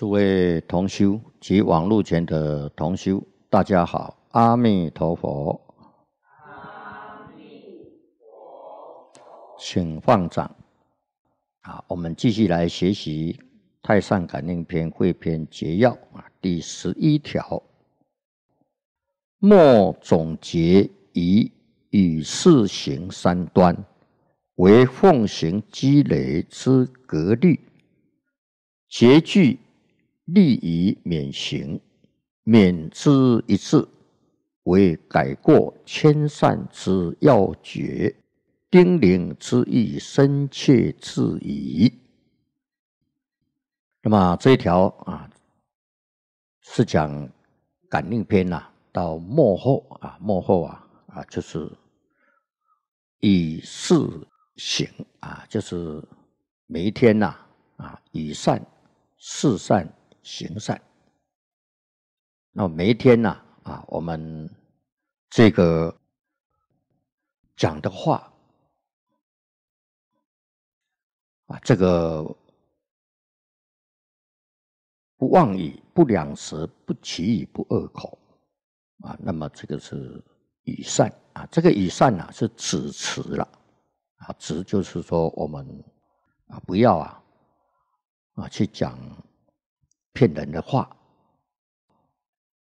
诸位同修及网络前的同修，大家好！阿弥陀佛，阿弥陀佛，请放掌。啊，我们继续来学习《太上感应篇》汇编节要啊，第十一条：莫总结以与世行三端为奉行积累之格律，节句。立以免刑，免之一字，为改过迁善之要诀，丁灵之意深切至矣。那么这一条啊，是讲感应篇呐，到幕后啊，幕后啊啊，就是以事行啊，就是每一天呐啊，以善事善。行善，那每一天呢？啊，我们这个讲的话，啊，这个不妄语、不两舌、不绮语、不恶口，啊，那么这个是以善啊，这个以善呢是止慈了，啊，止就是说我们啊不要啊啊去讲。骗人的话，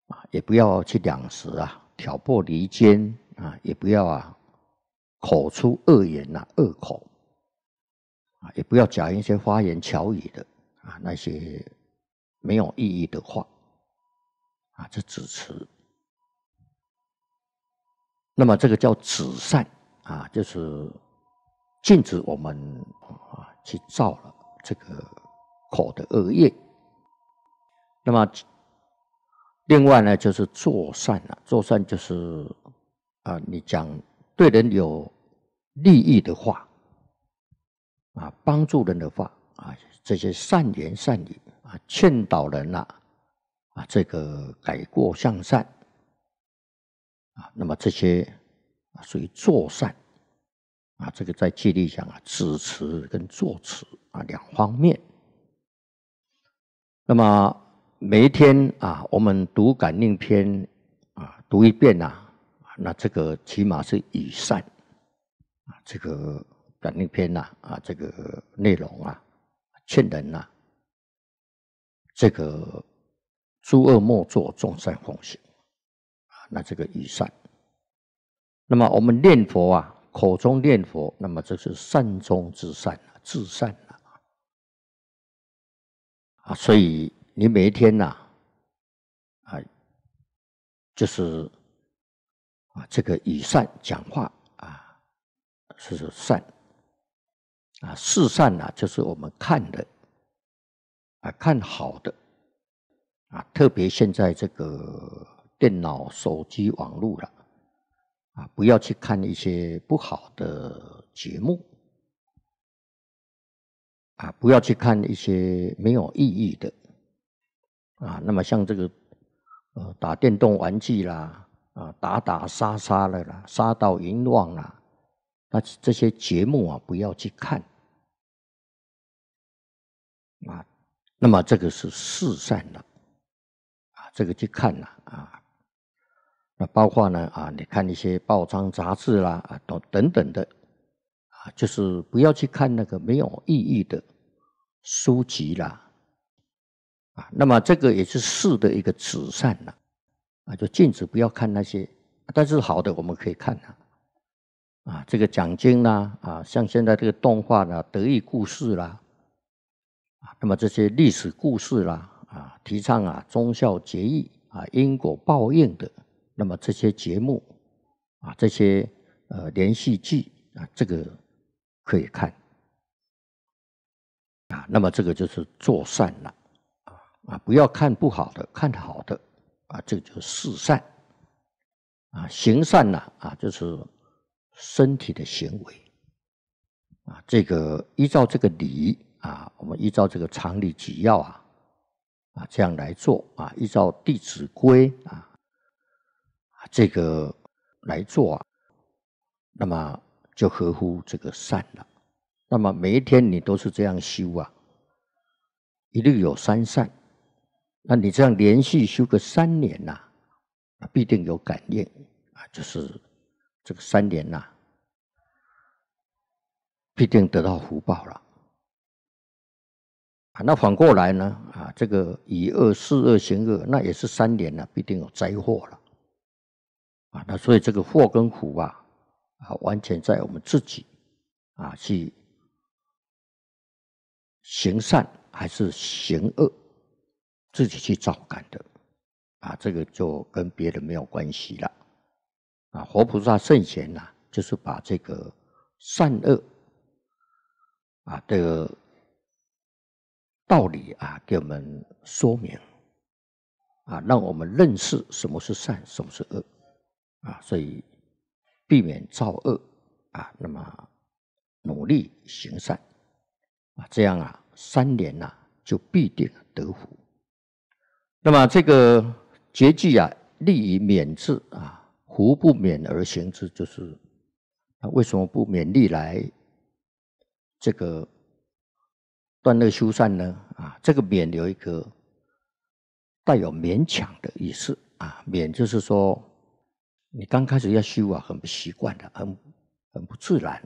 啊，也不要去两舌啊，挑拨离间啊，也不要啊，口出恶言呐，恶口啊，也不要讲一些花言巧语的啊，那些没有意义的话啊，这子词。那么这个叫止善啊，就是禁止我们啊去造了这个口的恶业。那么，另外呢，就是做善了。做善就是啊，你讲对人有利益的话，啊，帮助人的话，啊，这些善言善语，啊，劝导人呐、啊，这个改过向善，啊，那么这些啊，属于做善，啊，这个在戒律上啊，支持跟作持啊，两方面。那么。每一天啊，我们读感应篇啊，读一遍呐，那这个起码是以善啊，这个感应篇呐啊，这个内容啊，劝人呐，这个诸恶莫作，众善奉行啊，那这个以善。那么我们念佛啊，口中念佛，那么这是善中之善啊，至善啊，啊，所以。你每一天呐，啊，就是啊，这个以善讲话啊，是善啊，事善呐，就是我们看的啊，看好的啊，特别现在这个电脑、手机、网络了啊，不要去看一些不好的节目啊，不要去看一些没有意义的。啊，那么像这个，呃，打电动玩具啦，啊，打打杀杀的啦，杀到淫乱啦，那这些节目啊，不要去看，啊，那么这个是四散了，啊，这个去看了啊，那包括呢，啊，你看一些报章杂志啦，啊，等等等的，啊，就是不要去看那个没有意义的书籍啦。那么这个也是事的一个慈善了，啊，就禁止不要看那些，但是好的我们可以看呐，啊，这个奖金啦，啊，像现在这个动画啦，得意故事啦，啊，那么这些历史故事啦，啊，提倡啊忠孝节义啊因果报应的，那么这些节目啊，这些呃连续剧啊，这个可以看，啊，那么这个就是做善了。啊，不要看不好的，看好的，啊，这个就四善，啊，行善呢，啊，就是身体的行为，啊，这个依照这个理啊，我们依照这个常理几要啊，啊，这样来做啊，依照《弟子规》啊，这个来做啊，那么就合乎这个善了。那么每一天你都是这样修啊，一律有三善。那你这样连续修个三年呐，啊，必定有感应啊，就是这个三年呐，啊，必定得到福报了啊。那反过来呢，啊，这个以恶示恶行恶，那也是三年了，必定有灾祸了啊。那所以这个祸跟福啊，啊，完全在我们自己啊，去行善还是行恶。自己去照感的，啊，这个就跟别人没有关系了，啊，活菩萨圣贤呐，就是把这个善恶，啊，这个道理啊，给我们说明，啊，让我们认识什么是善，什么是恶，啊，所以避免造恶，啊，那么努力行善，啊，这样啊，三年呐，就必定得福。那么这个节句啊，利于勉治啊，胡不勉而行之？就是啊，为什么不勉力来这个断乐修善呢？啊，这个勉有一个带有勉强的意思啊，勉就是说你刚开始要修啊，很不习惯的，很很不自然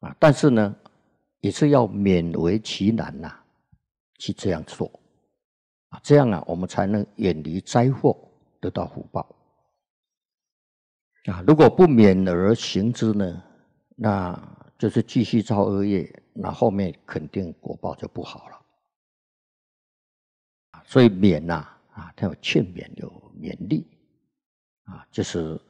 啊，但是呢，也是要勉为其难呐，去这样做。这样啊，我们才能远离灾祸，得到福报啊！如果不勉而行之呢，那就是继续造恶业，那后面肯定果报就不好了。所以免呐啊，它有欠免，有免力，啊，就是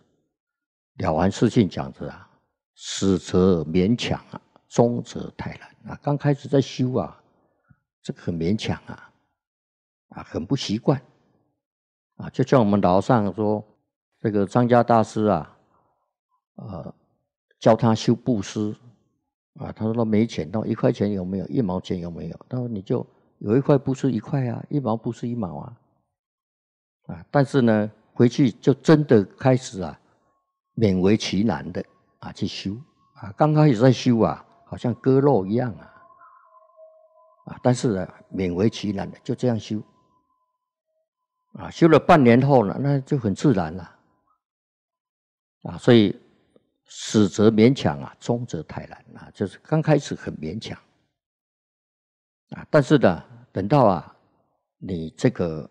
了凡四训讲的啊，始则勉强啊，终则泰然啊。刚开始在修啊，这个很勉强啊。啊，很不习惯，啊，就像我们老上说，这个张家大师啊，呃，教他修布施，啊，他说他没钱，到一块钱有没有？一毛钱有没有？他说你就有一块布施一块啊，一毛布施一毛啊，啊，但是呢，回去就真的开始啊，勉为其难的啊，去修啊，刚开始在修啊，好像割肉一样啊，啊，但是呢，勉为其难的就这样修。啊，修了半年后呢，那就很自然了，啊，所以始则勉强啊，终则泰然啊，就是刚开始很勉强，啊，但是呢，等到啊，你这个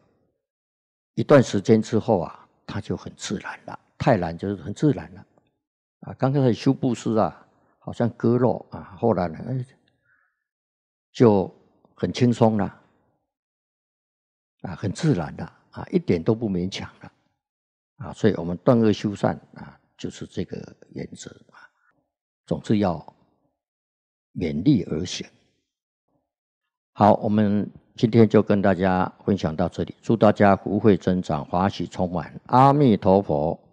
一段时间之后啊，它就很自然了，泰然就是很自然了，啊，刚开始修布施啊，好像割肉啊，后来呢，就很轻松了，啊，很自然的。啊，一点都不勉强了，啊，所以我们断恶修善啊，就是这个原则啊，总之要勉力而行。好，我们今天就跟大家分享到这里，祝大家福慧增长，华喜充满，阿弥陀佛。